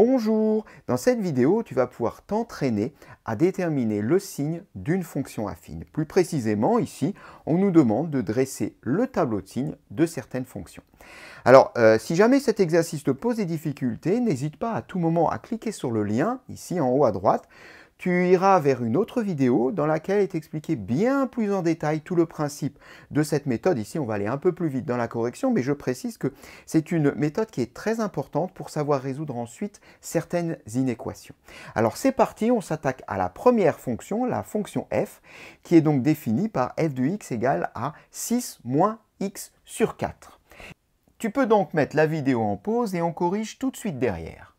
Bonjour Dans cette vidéo, tu vas pouvoir t'entraîner à déterminer le signe d'une fonction affine. Plus précisément, ici, on nous demande de dresser le tableau de signes de certaines fonctions. Alors, euh, si jamais cet exercice te pose des difficultés, n'hésite pas à tout moment à cliquer sur le lien, ici en haut à droite, tu iras vers une autre vidéo dans laquelle est expliqué bien plus en détail tout le principe de cette méthode. Ici, on va aller un peu plus vite dans la correction, mais je précise que c'est une méthode qui est très importante pour savoir résoudre ensuite certaines inéquations. Alors c'est parti, on s'attaque à la première fonction, la fonction f, qui est donc définie par f de x égale à 6 moins x sur 4. Tu peux donc mettre la vidéo en pause et on corrige tout de suite derrière.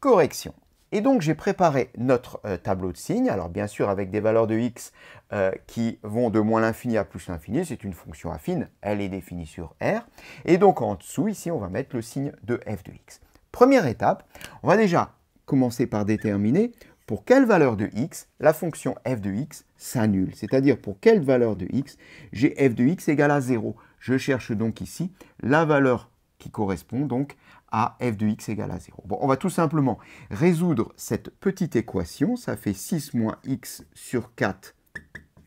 Correction. Et donc j'ai préparé notre euh, tableau de signes, alors bien sûr avec des valeurs de x euh, qui vont de moins l'infini à plus l'infini, c'est une fonction affine, elle est définie sur R. Et donc en dessous, ici, on va mettre le signe de f de x. Première étape, on va déjà commencer par déterminer pour quelle valeur de x la fonction f de x s'annule, c'est-à-dire pour quelle valeur de x j'ai f de x égale à 0. Je cherche donc ici la valeur qui correspond donc à f de x égale à 0. Bon, on va tout simplement résoudre cette petite équation, ça fait 6 moins x sur 4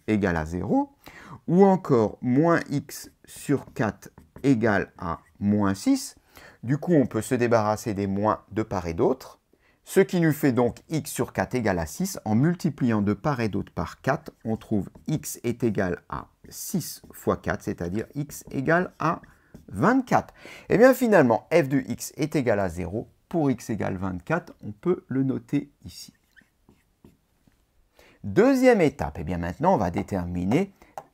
égale à 0, ou encore moins x sur 4 égale à moins 6. Du coup, on peut se débarrasser des moins de part et d'autre, ce qui nous fait donc x sur 4 égale à 6. En multipliant de part et d'autre par 4, on trouve x est égal à 6 fois 4, c'est-à-dire x égale à 24. Et eh bien finalement, f de x est égal à 0. Pour x égale 24, on peut le noter ici. Deuxième étape, et eh bien maintenant on va déterminer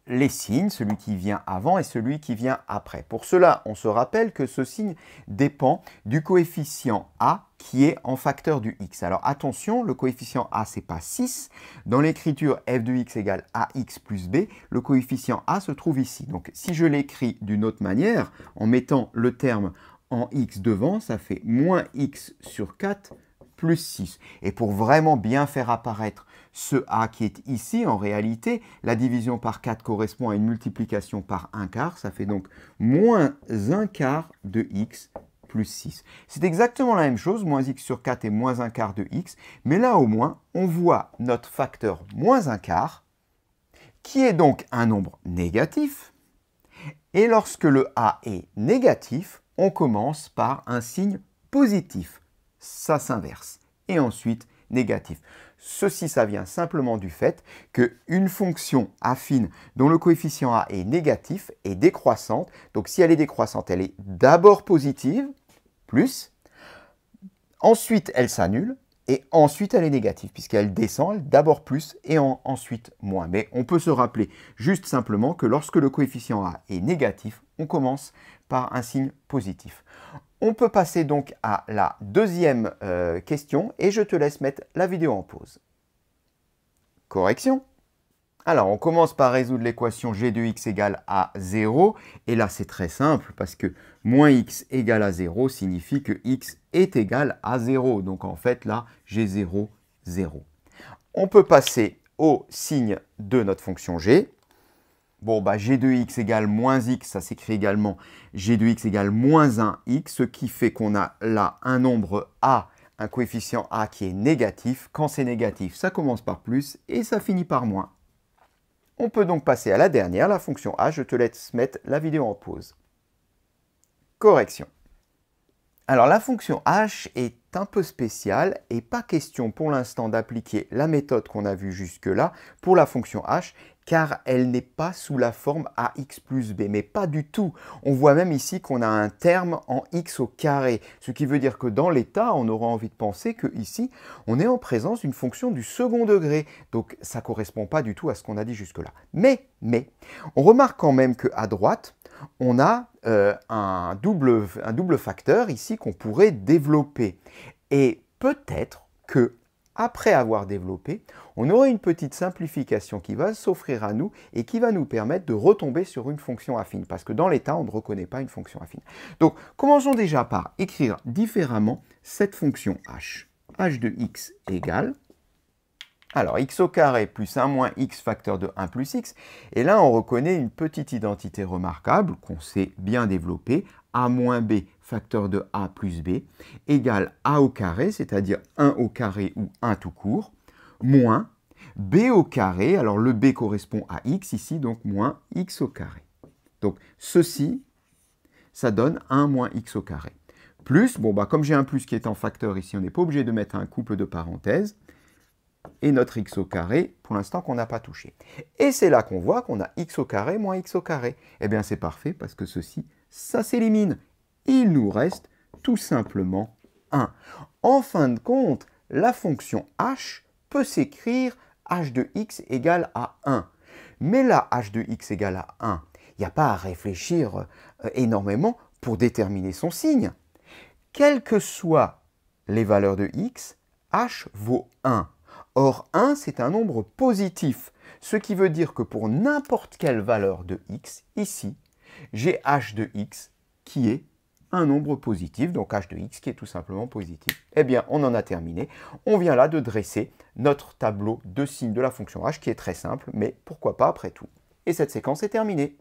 les signes, celui qui vient avant et celui qui vient après. Pour cela, on se rappelle que ce signe dépend du coefficient A qui est en facteur du x. Alors attention, le coefficient a, n'est pas 6. Dans l'écriture f de x égale ax plus b, le coefficient a se trouve ici. Donc si je l'écris d'une autre manière, en mettant le terme en x devant, ça fait moins x sur 4 plus 6. Et pour vraiment bien faire apparaître ce A qui est ici, en réalité, la division par 4 correspond à une multiplication par 1 quart. Ça fait donc moins 1 quart de x plus 6. C'est exactement la même chose, moins x sur 4 et moins 1 quart de x. Mais là, au moins, on voit notre facteur moins 1 quart, qui est donc un nombre négatif. Et lorsque le A est négatif, on commence par un signe positif. Ça s'inverse. Et ensuite, négatif. Ceci, ça vient simplement du fait qu'une fonction affine dont le coefficient a est négatif est décroissante. Donc si elle est décroissante, elle est d'abord positive, plus, ensuite elle s'annule, et ensuite elle est négative, puisqu'elle descend d'abord plus et ensuite moins. Mais on peut se rappeler juste simplement que lorsque le coefficient A est négatif, on commence par un signe positif. On peut passer donc à la deuxième euh, question et je te laisse mettre la vidéo en pause. Correction alors, on commence par résoudre l'équation g de x égale à 0. Et là, c'est très simple parce que moins x égale à 0 signifie que x est égal à 0. Donc en fait, là, j'ai 0, 0. On peut passer au signe de notre fonction g. Bon, bah, g de x égale moins x, ça s'écrit également g de x égale moins 1x, ce qui fait qu'on a là un nombre a, un coefficient a qui est négatif. Quand c'est négatif, ça commence par plus et ça finit par moins. On peut donc passer à la dernière, la fonction a. Je te laisse mettre la vidéo en pause. Correction. Alors la fonction h est un peu spéciale et pas question pour l'instant d'appliquer la méthode qu'on a vue jusque-là pour la fonction h car elle n'est pas sous la forme ax plus b, mais pas du tout. On voit même ici qu'on a un terme en x au carré, ce qui veut dire que dans l'état, on aura envie de penser que ici, on est en présence d'une fonction du second degré, donc ça ne correspond pas du tout à ce qu'on a dit jusque-là. Mais, mais, on remarque quand même qu'à droite, on a euh, un, double, un double facteur ici qu'on pourrait développer. Et peut-être que après avoir développé, on aurait une petite simplification qui va s'offrir à nous et qui va nous permettre de retomber sur une fonction affine, parce que dans l'état, on ne reconnaît pas une fonction affine. Donc, commençons déjà par écrire différemment cette fonction h. h de x égale, alors x au carré plus 1 moins x facteur de 1 plus x, et là on reconnaît une petite identité remarquable qu'on sait bien développer, a moins b facteur de a plus b égale a au carré, c'est-à-dire 1 au carré ou 1 tout court, moins b au carré, alors le b correspond à x ici, donc moins x au carré. Donc ceci, ça donne 1 moins x au carré. Plus, bon bah comme j'ai un plus qui est en facteur ici, on n'est pas obligé de mettre un couple de parenthèses, et notre x au carré, pour l'instant, qu'on n'a pas touché. Et c'est là qu'on voit qu'on a x au carré moins x au carré. Eh bien, c'est parfait parce que ceci ça s'élimine. Il nous reste tout simplement 1. En fin de compte, la fonction h peut s'écrire h de x égale à 1. Mais là, h de x égale à 1, il n'y a pas à réfléchir euh, énormément pour déterminer son signe. Quelles que soient les valeurs de x, h vaut 1. Or 1, c'est un nombre positif, ce qui veut dire que pour n'importe quelle valeur de x, ici, j'ai h de x qui est un nombre positif, donc h de x qui est tout simplement positif. Eh bien, on en a terminé. On vient là de dresser notre tableau de signes de la fonction h qui est très simple, mais pourquoi pas après tout. Et cette séquence est terminée.